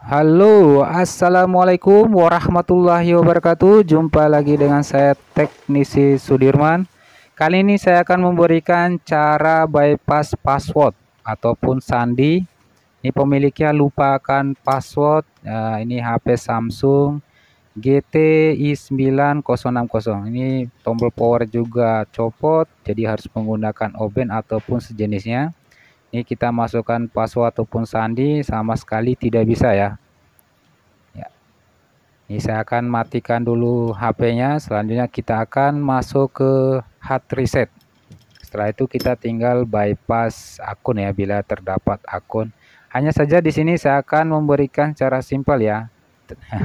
Halo, assalamualaikum warahmatullahi wabarakatuh. Jumpa lagi dengan saya teknisi Sudirman. Kali ini saya akan memberikan cara bypass password ataupun sandi. Ini pemiliknya lupakan password. Nah, ini HP Samsung GTI 9060. Ini tombol power juga copot, jadi harus menggunakan oven ataupun sejenisnya ini kita masukkan password ataupun sandi sama sekali tidak bisa ya, ya. ini saya akan matikan dulu HP-nya selanjutnya kita akan masuk ke hard reset setelah itu kita tinggal bypass akun ya bila terdapat akun hanya saja di sini saya akan memberikan cara simpel ya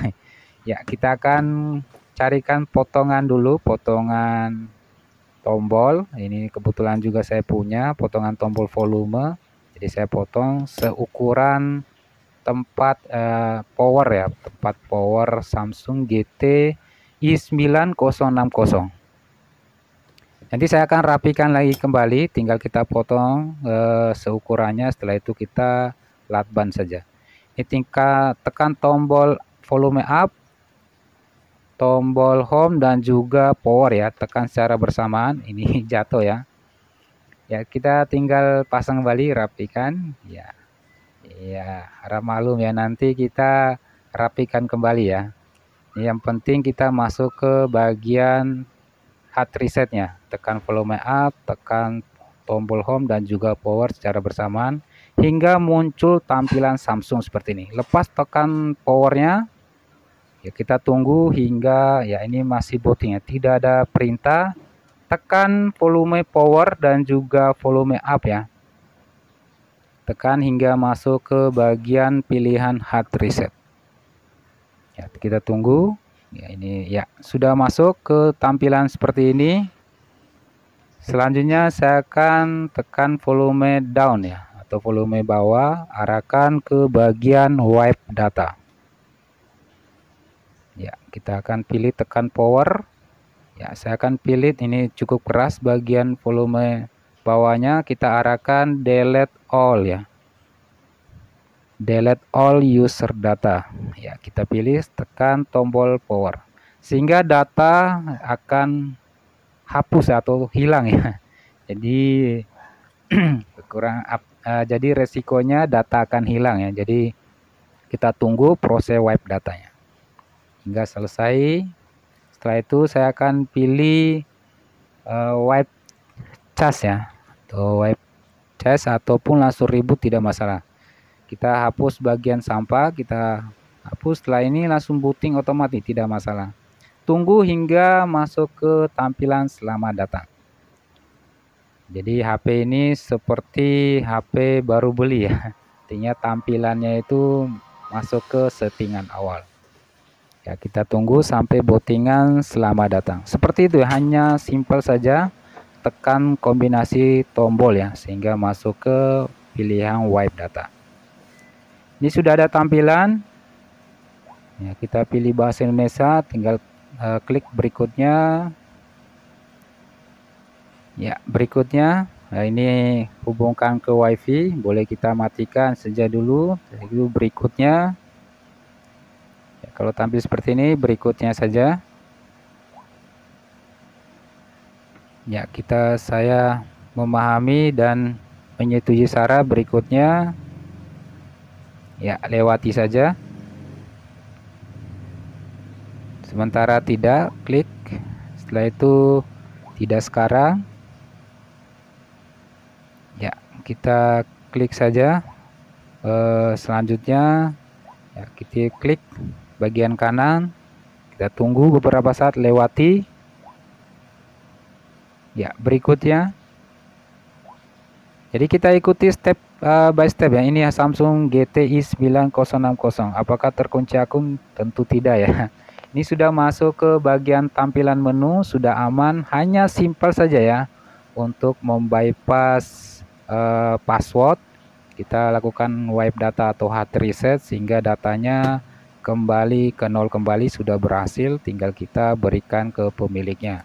ya kita akan carikan potongan dulu potongan tombol ini kebetulan juga saya punya potongan tombol volume jadi saya potong seukuran tempat eh, power ya tempat power Samsung GT i9060 nanti saya akan rapikan lagi kembali tinggal kita potong eh, seukurannya setelah itu kita latban saja ini tingkat tekan tombol volume up tombol home dan juga power ya tekan secara bersamaan ini jatuh ya ya kita tinggal pasang kembali rapikan ya ya harap malum ya nanti kita rapikan kembali ya yang penting kita masuk ke bagian hard resetnya tekan volume up tekan tombol home dan juga power secara bersamaan hingga muncul tampilan Samsung seperti ini lepas tekan powernya ya kita tunggu hingga ya ini masih booting ya. tidak ada perintah tekan volume power dan juga volume up ya tekan hingga masuk ke bagian pilihan hard reset ya kita tunggu ya ini ya sudah masuk ke tampilan seperti ini selanjutnya saya akan tekan volume down ya atau volume bawah arahkan ke bagian wipe data ya kita akan pilih tekan power ya saya akan pilih ini cukup keras bagian volume bawahnya kita arahkan delete all ya delete all user data ya kita pilih tekan tombol power sehingga data akan hapus atau hilang ya jadi kurang uh, e, jadi resikonya data akan hilang ya jadi kita tunggu proses wipe datanya hingga selesai setelah itu saya akan pilih uh, wipe cas ya atau wipe cas ataupun langsung ribut tidak masalah kita hapus bagian sampah kita hapus setelah ini langsung booting otomatis tidak masalah tunggu hingga masuk ke tampilan selamat datang jadi HP ini seperti HP baru beli ya. Artinya tampilannya itu masuk ke settingan awal. Ya, kita tunggu sampai bootingan selamat datang. Seperti itu hanya simple saja tekan kombinasi tombol ya sehingga masuk ke pilihan wipe data. Ini sudah ada tampilan. Ya, kita pilih bahasa Indonesia, tinggal uh, klik berikutnya. Ya, berikutnya nah ini hubungkan ke WiFi, boleh kita matikan saja dulu. Lalu berikutnya kalau tampil seperti ini, berikutnya saja. Ya, kita saya memahami dan menyetujui sara berikutnya. Ya, lewati saja. Sementara tidak, klik. Setelah itu tidak sekarang. Ya, kita klik saja. E, selanjutnya ya kita klik bagian kanan. Kita tunggu beberapa saat lewati. Ya, berikutnya. Jadi kita ikuti step uh, by step ya. Ini ya Samsung GTI 9060. Apakah terkunci akun? Tentu tidak ya. Ini sudah masuk ke bagian tampilan menu, sudah aman, hanya simpel saja ya untuk membypass uh, password. Kita lakukan wipe data atau hard reset sehingga datanya kembali ke nol kembali sudah berhasil, tinggal kita berikan ke pemiliknya.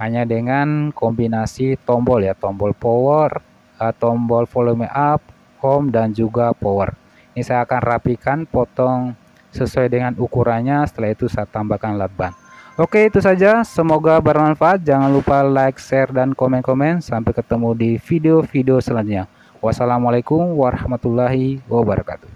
Hanya dengan kombinasi tombol ya, tombol power, eh, tombol volume up, home dan juga power. Ini saya akan rapikan, potong sesuai dengan ukurannya, setelah itu saya tambahkan lakban. Oke itu saja, semoga bermanfaat. Jangan lupa like, share, dan komen-komen. Sampai ketemu di video-video selanjutnya. Wassalamualaikum warahmatullahi wabarakatuh.